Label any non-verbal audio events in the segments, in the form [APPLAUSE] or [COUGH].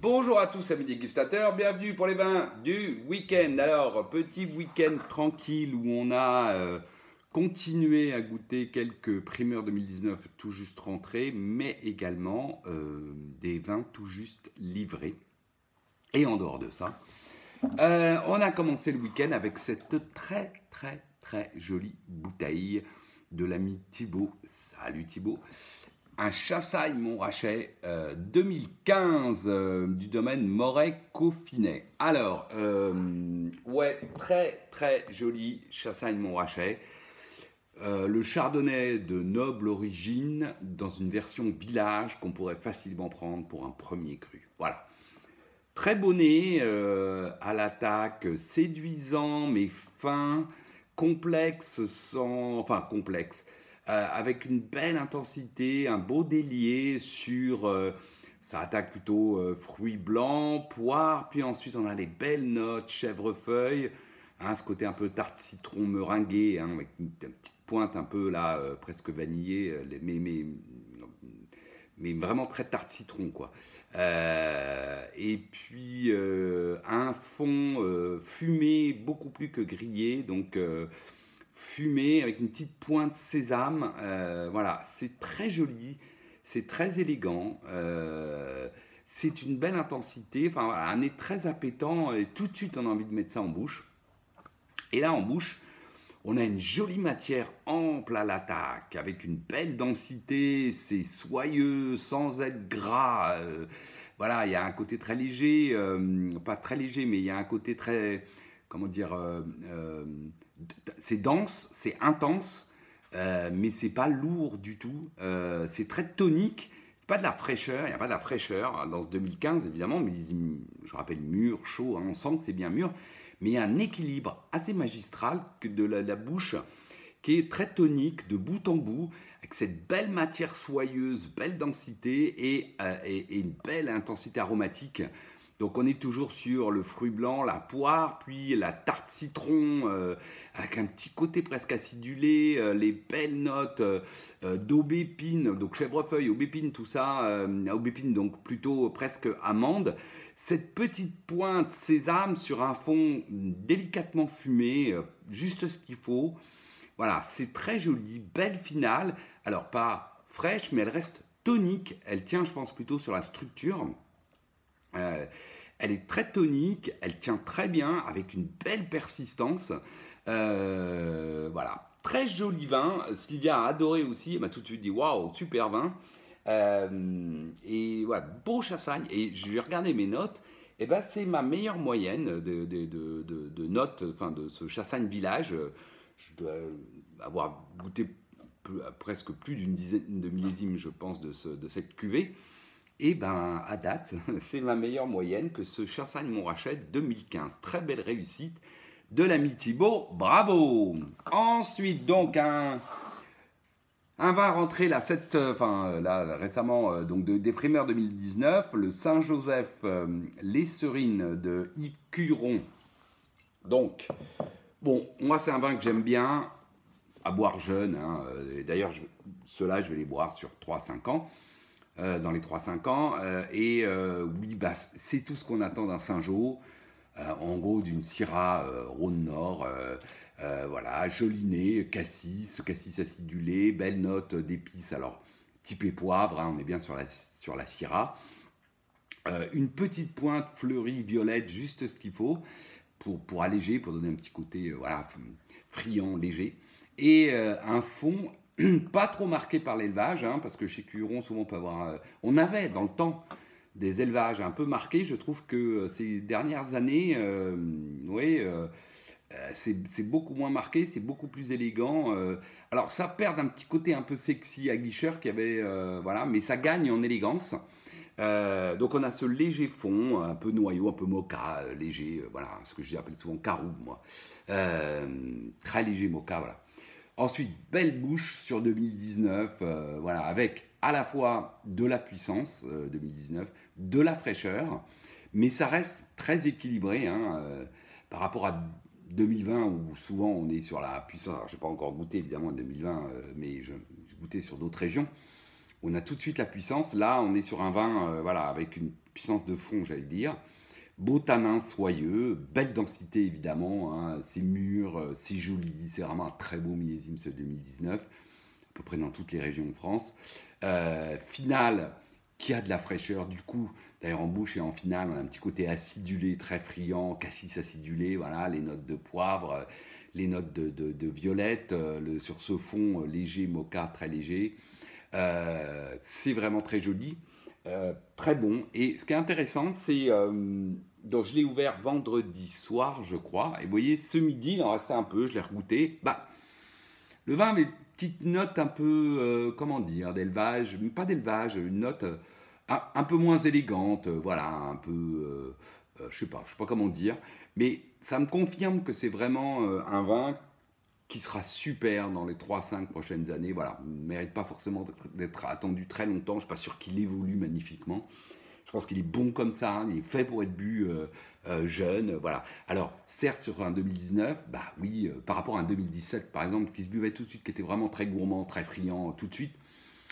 Bonjour à tous amis dégustateurs, bienvenue pour les vins du week-end. Alors, petit week-end tranquille où on a euh, continué à goûter quelques primeurs 2019 tout juste rentrés, mais également euh, des vins tout juste livrés. Et en dehors de ça, euh, on a commencé le week-end avec cette très très très jolie bouteille de l'ami Thibaut. Salut Thibaut un Chassailles-Montrachet 2015 euh, euh, du domaine Moret-Coffinet. Alors, euh, ouais, très très joli Chassagne montrachet le chardonnay de noble origine dans une version village qu'on pourrait facilement prendre pour un premier cru. Voilà. Très bonnet à l'attaque, séduisant mais fin, complexe sans. Enfin, complexe euh, avec une belle intensité, un beau délié sur... Euh, ça attaque plutôt euh, fruits blancs, poires, puis ensuite on a les belles notes, chèvrefeuille, hein, ce côté un peu tarte citron meringuée, hein, avec une, petite pointe un peu là, presque vanillée, mais, mais, mais, vraiment très tarte citron quoi. et puis un fond fumé beaucoup plus que grillé, donc fumé avec une petite pointe sésame. Euh, voilà, c'est très joli, c'est très élégant, euh, c'est une belle intensité, enfin un nez très appétant et tout de suite on a envie de mettre ça en bouche. Et là en bouche, on a une jolie matière ample à l'attaque, avec une belle densité, c'est soyeux, sans être gras. Euh, voilà, il y a un côté très léger, pas très léger, mais il y a un côté très, comment dire, c'est dense, c'est intense, euh, mais c'est pas lourd du tout. Euh, c'est très tonique. C'est pas de la fraîcheur. Il n'y a pas de la fraîcheur dans ce 2015 évidemment, mais je rappelle mûr, chaud. Hein, on sent que c'est bien mûr, mais il y a un équilibre assez magistral de la, bouche qui est très tonique de bout en bout, avec cette belle matière soyeuse, belle densité et euh, une belle intensité aromatique donc on est toujours sur le fruit blanc, la poire, puis la tarte citron euh, avec un petit côté presque acidulé, euh, les belles notes euh, d'aubépine, donc chèvrefeuille, aubépine, tout ça, aubépine donc plutôt presque amande. Cette petite pointe sésame sur un fond délicatement fumé, juste ce qu'il faut. Voilà, c'est très joli, belle finale. Alors pas fraîche, mais elle reste tonique. Elle tient, je pense, plutôt sur la structure. Euh, elle est très tonique, elle tient très bien, avec une belle persistance. Euh, voilà, très joli vin. Sylvia a adoré aussi, elle m'a tout de suite dit waouh, super vin. Euh, et voilà, beau chassagne. Et j'ai regardé mes notes. Et eh bien c'est ma meilleure moyenne de, notes enfin, de ce chassagne village. Je dois avoir goûté presque plus d'une dizaine de millésimes, je pense, de cette cuvée. Et eh ben à date, [LAUGHS] c'est ma meilleure moyenne que ce Chassagne-Montrachet 2015. Très belle réussite de l'ami Thibault, bravo Ensuite donc un, vin rentré là, euh, euh, récemment, euh, donc de, des primaires 2019, le Saint-Joseph Les Serines de Yves Curon. Donc, bon, moi c'est un vin que j'aime bien, à boire jeune, hein, d'ailleurs ceux-là je vais les boire sur 3-5 ans. Euh, dans les 3-5 ans. Euh, et euh, oui, bah, c'est tout ce qu'on attend d'un Saint-Jean. en gros, d'une Syrah Rhône-Nord, voilà, Joliné, cassis, cassis acidulé, belle note d'épices, alors type et poivre, hein, on est bien sur la, sur la Syrah. une petite pointe fleurie violette, juste ce qu'il faut pour, pour alléger, pour donner un petit côté voilà, friand, léger. Et un fond [CLEARS THROAT] pas trop marqué par l'élevage, hein, parce que chez Curon, souvent on peut avoir. Euh, on avait dans le temps des élevages un peu marqués. Je trouve que euh, ces dernières années, euh, oui, c'est beaucoup moins marqué, c'est beaucoup plus élégant. alors ça perd un petit côté un peu sexy à Guicheur qui avait, voilà, mais ça gagne en élégance. donc on a ce léger fond, un peu noyau, un peu mocha, léger, voilà, ce que j'appelle souvent carou, moi, très léger mocha, voilà. Ensuite, belle bouche sur 2019, euh, voilà, avec à la fois de la puissance, 2019, euh, de la fraîcheur, mais ça reste très équilibré hein, euh, par rapport à 2020 où souvent on est sur la puissance. Alors, je n'ai pas encore goûté évidemment 2020, mais j'ai goûté sur d'autres régions. On a tout de suite la puissance. Là, on est sur un vin, voilà, avec une puissance de fond, j'allais dire. Beau soyeux, belle densité évidemment, hein. c'est mûr, euh, c'est joli, c'est vraiment un très beau millésime ce 2019, à peu près dans toutes les régions de France. Euh, finale qui a de la fraîcheur du coup, d'ailleurs en bouche et en finale, on a un petit côté acidulé, très friand, cassis acidulé, voilà, les notes de poivre, euh, les notes de, violette, sur ce fond léger, mocha très léger. Euh, c'est vraiment très joli, euh, très bon. Et ce qui est intéressant, c'est... Euh, donc je l'ai ouvert vendredi soir, je crois. Et vous voyez, ce midi, il en restait un peu, je l'ai regoûté. Bah, le vin avait une petite note un peu, euh, comment dire, d'élevage, pas d'élevage, une note un, un, peu moins élégante, voilà, un peu, je sais pas, je sais pas comment dire. Mais ça me confirme que c'est vraiment un vin qui sera super dans les 3-5 prochaines années. Voilà, mérite pas forcément d'être attendu très longtemps. Je suis pas sûr qu'il évolue magnifiquement. Je pense qu'il est bon comme ça, hein. il est fait pour être bu euh, euh, jeune. Voilà. Alors, certes, sur un 2019, bah oui, euh, par rapport à un 2017, par exemple, qui se buvait tout de suite, qui était vraiment très gourmand, très friand tout de suite,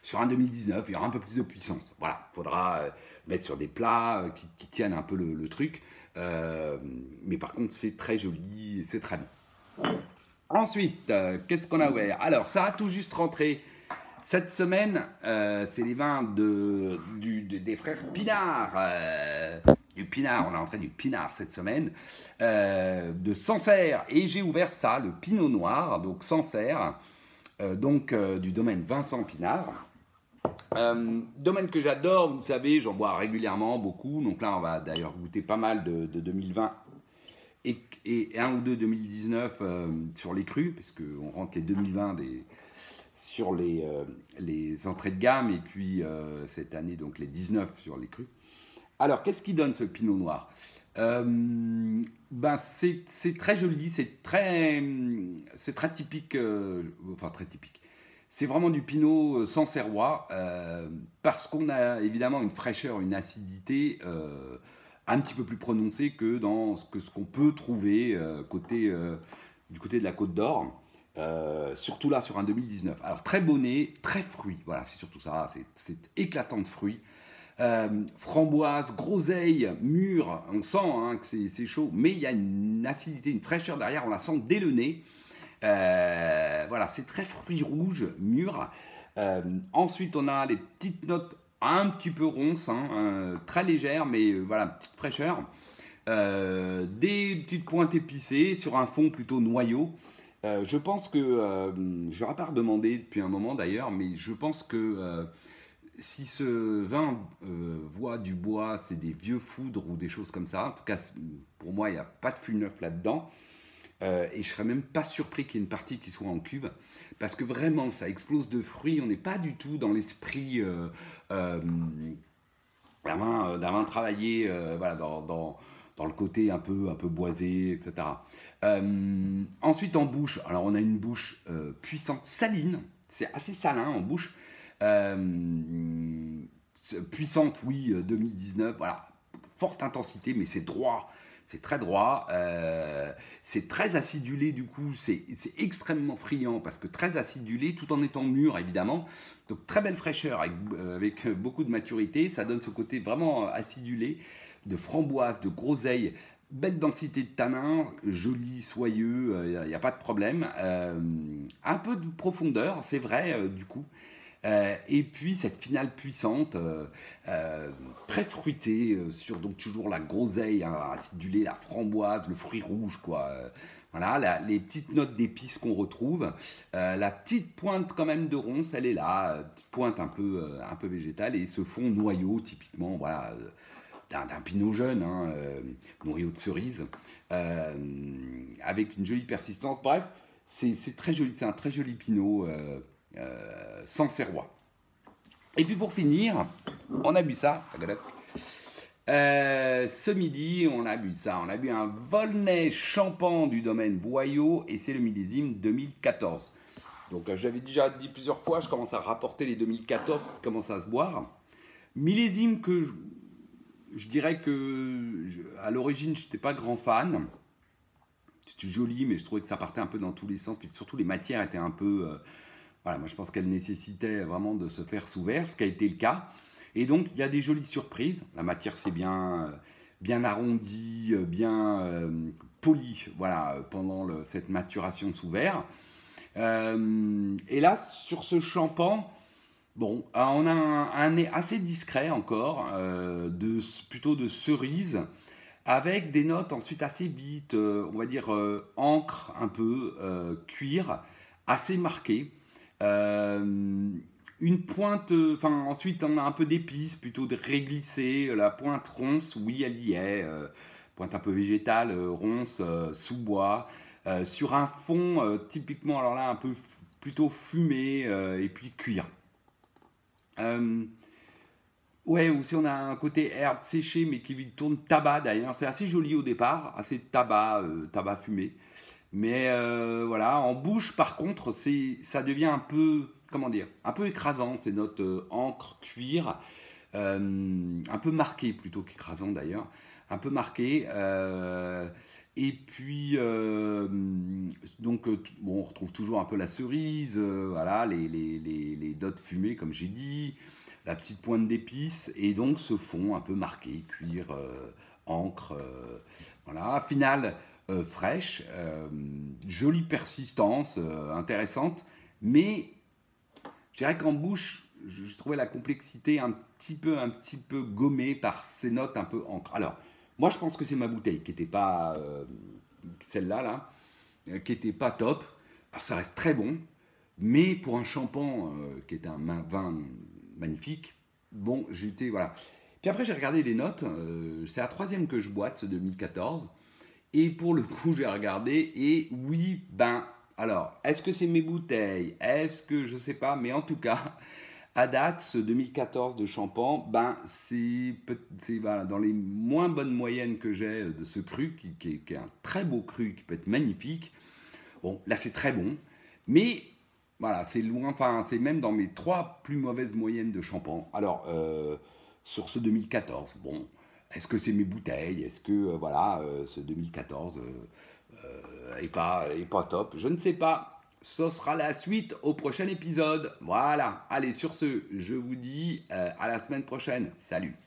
sur un 2019, il y aura un peu plus de puissance. Voilà, il faudra mettre sur des plats qui, tiennent un peu le, le truc. mais par contre, c'est très joli, c'est très bon. Ensuite, euh, qu'est-ce qu'on a ouvert Alors, ça a tout juste rentré. Cette semaine, euh, c'est les vins de, des frères Pinard. Euh, du Pinard, on a entré du Pinard cette semaine. de Sancerre. Et j'ai ouvert ça, le Pinot Noir, donc Sancerre. donc, du domaine Vincent Pinard. domaine que j'adore, vous le savez, j'en bois régulièrement beaucoup. Donc là, on va d'ailleurs goûter pas mal de, de 2020 et, un ou deux 2019 euh, sur les crues, parce qu'on rentre les 2020 des, sur les, euh, les, entrées de gamme, et puis euh, cette année, donc les 19 sur les crues. Alors, qu'est-ce qui donne ce pinot noir ben c'est très joli, c'est très, c'est très typique, enfin très typique. C'est vraiment du pinot sans serrois parce qu'on a évidemment une fraîcheur, une acidité un petit peu plus prononcé que dans ce que ce qu'on peut trouver euh, côté, euh, du côté de la Côte d'Or. Euh, surtout là sur un 2019. Alors très bonnet, très fruit, voilà, c'est surtout ça, c'est éclatant de fruits. framboise, groseille, mûre, on sent hein, que c'est chaud, mais il y a une acidité, une fraîcheur derrière, on la sent dès le nez. voilà, c'est très fruit rouge, mûr. ensuite, on a les petites notes un petit peu ronce, hein, euh, très légère, mais euh, voilà, petite fraîcheur. Euh, des petites pointes épicées sur un fond plutôt noyau. je pense que, je n'aurais pas redemandé depuis un moment d'ailleurs, mais je pense que si ce vin voit du bois, c'est des vieux foudres ou des choses comme ça. En tout cas, pour moi, il n'y a pas de fût neuf là-dedans. Euh, et je serais même pas surpris qu'il y ait une partie qui soit en cuve, parce que vraiment, ça explose de fruits. On n'est pas du tout dans l'esprit euh, euh d'un euh, vin, travaillé, voilà, dans, dans, dans, le côté un peu, un peu boisé, etc. ensuite, en bouche, alors on a une bouche puissante, saline, c'est assez salin en bouche. puissante, oui, 2019, voilà, forte intensité, mais c'est droit, c'est très droit, euh, c'est très acidulé du coup, c'est extrêmement friand parce que très acidulé tout en étant mûr évidemment. Donc très belle fraîcheur avec, euh, euh, beaucoup de maturité, ça donne ce côté vraiment acidulé de framboise, de groseille, belle densité de tanin, joli, soyeux, il n'y a, pas de problème. un peu de profondeur, c'est vrai du coup. Euh, et puis cette finale puissante, euh, euh, très fruitée, sur donc toujours la groseille du hein, acidulée, la framboise, le fruit rouge, quoi. Voilà, les petites notes d'épices qu'on retrouve. la petite pointe quand même de ronce, elle est là, petite pointe un peu, un peu végétale, et ce fond noyau typiquement voilà, d'un pinot jeune, hein, noyau de cerise, avec une jolie persistance. Bref, c'est très joli, c'est un très joli pinot. Euh, sans rois. Et puis pour finir, on a bu ça. Euh, ce midi, on a bu ça. On a bu un Volnay Champan du domaine Boyau et c'est le millésime 2014. Donc euh, j'avais déjà dit plusieurs fois, je commence à rapporter les 2014 qui commencent à se boire. Millésime que je, dirais que à l'origine, je n'étais pas grand fan. C'était joli, mais je trouvais que ça partait un peu dans tous les sens. Puis surtout, les matières étaient un peu... Voilà, moi je pense qu'elle nécessitait vraiment de se faire sous verre, ce qui a été le cas. Et donc il y a des jolies surprises. La matière s'est bien, euh, bien arrondie, euh, bien euh, polie, voilà, pendant cette maturation sous verre. et là, sur ce champan, bon, on a un, nez assez discret encore, de, plutôt de cerise, avec des notes ensuite assez vite, on va dire encre un peu, cuir, assez marquées. Euh, une pointe, euh, enfin ensuite on a un peu d'épices, plutôt de réglisser, euh, la pointe ronce, oui elle y est, pointe un peu végétale, ronce, sous bois, sur un fond typiquement alors là un peu plutôt fumé et puis cuir. Ouais, aussi on a un côté herbe séchée mais qui tourne tabac d'ailleurs. C'est assez joli au départ, assez tabac, tabac fumé. Mais euh, voilà, en bouche, par contre, c'est, ça devient un peu, comment dire, un peu écrasant, ces notes euh, encre, cuir, euh, un peu marqué plutôt qu'écrasant d'ailleurs, un peu marqué. et puis, donc, bon, on retrouve toujours un peu la cerise, voilà, les, les, les, les fumées, comme j'ai dit, la petite pointe d'épices, et donc ce fond un peu marqué, cuir, encre, voilà. Final euh, fraîche, euh, jolie persistance, euh, intéressante, mais je dirais qu'en bouche, je trouvais la complexité un petit peu, un petit peu gommée par ces notes un peu encre. Alors, moi, je pense que c'est ma bouteille qui n'était pas celle-là, là, qui n'était pas top. ça reste très bon, mais pour un champagne qui est un vin magnifique, bon, j'étais voilà. Puis après, j'ai regardé les notes. c'est la troisième que je boite, ce 2014. Et pour le coup, j'ai regardé et oui, ben, alors, est-ce que c'est mes bouteilles Est-ce que je sais pas Mais en tout cas, à date, ce 2014 de Champagne, ben, c'est dans les moins bonnes moyennes que j'ai euh, de ce cru, qui, est, un très beau cru, qui peut être magnifique. Bon, là, c'est très bon. Mais voilà, c'est loin, enfin, c'est même dans mes trois plus mauvaises moyennes de Champagne. Alors, euh, sur ce 2014, bon. Est-ce que c'est mes bouteilles Est-ce que euh, voilà, euh, ce 2014 euh, est pas est pas top Je ne sais pas. Ce sera la suite au prochain épisode. Voilà. Allez, sur ce, je vous dis à la semaine prochaine. Salut.